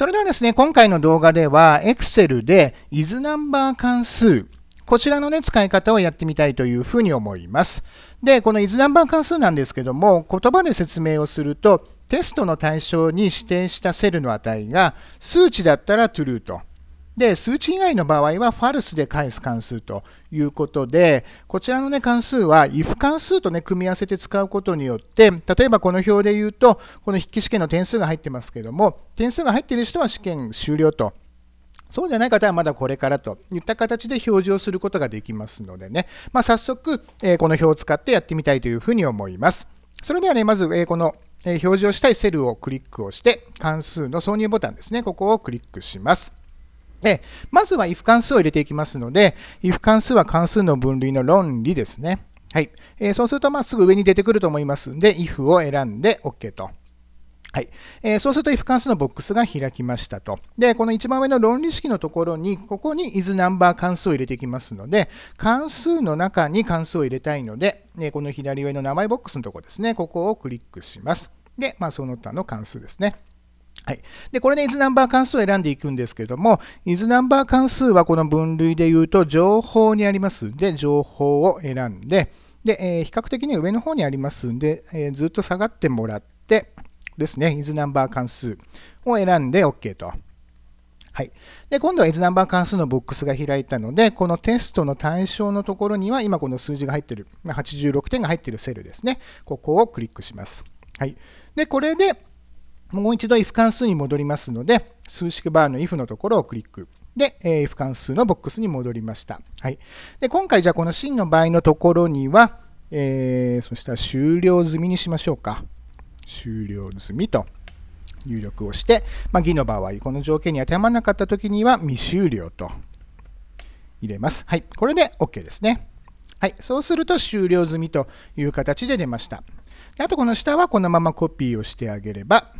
それではですね、今回の動画では Excel で isNumber 関数、こちらのね、使い方をやってみたいというふうに思います。で、この isNumber 関数なんですけども、言葉で説明をすると、テストの対象に指定したセルの値が数値だったら true と、で、数値以外の場合は、ファルスで返す関数ということで、こちらの、ね、関数は、if 関数と、ね、組み合わせて使うことによって、例えばこの表で言うと、この筆記試験の点数が入ってますけども、点数が入っている人は試験終了と。そうじゃない方はまだこれからといった形で表示をすることができますのでね、まあ、早速、えこの表を使ってやってみたいというふうに思います。それではね、まず、えこの表示をしたいセルをクリックをして、関数の挿入ボタンですね、ここをクリックします。で、まずは if 関数を入れていきますので、if 関数は関数の分類の論理ですね。はい。えー、そうすると、ますぐ上に出てくると思いますんで、if を選んで OK と。はいえー、そうすると if 関数のボックスが開きましたと。で、この一番上の論理式のところに、ここに isNumber 関数を入れていきますので、関数の中に関数を入れたいので、えこの左上の名前ボックスのところですね、ここをクリックします。で、まあ、その他の関数ですね。はい、でこれで is ナンバー関数を選んでいくんですけれども、is ナンバー関数はこの分類で言うと情報にありますので、情報を選んで、で、えー、比較的に上の方にありますんで、えー、ずっと下がってもらって、ですね、is ナンバー関数を選んで OK と。はい。で、今度は is ナンバー関数のボックスが開いたので、このテストの対象のところには、今この数字が入ってる、86点が入ってるセルですね。ここをクリックします。はい。で、これで、もう一度 if 関数に戻りますので、数式バーの if のところをクリック。で、え if 関数のボックスに戻りました。はい。で、今回じゃあこの真の場合のところには、えー、そしたら終了済みにしましょうか。終了済みと入力をして、まあ、義の場合、この条件に当てはまらなかったときには未終了と入れます。はい。これで OK ですね。はい。そうすると終了済みという形で出ました。あとこの下はこのままコピーをしてあげれば、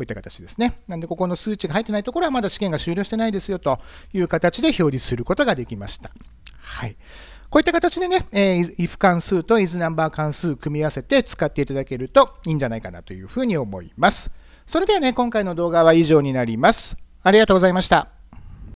こういった形ですね。なんで、ここの数値が入ってないところはまだ試験が終了してないですよという形で表示することができました。はい。こういった形でね、えー、if 関数と is ナンバー関数組み合わせて使っていただけるといいんじゃないかなというふうに思います。それではね、今回の動画は以上になります。ありがとうございました。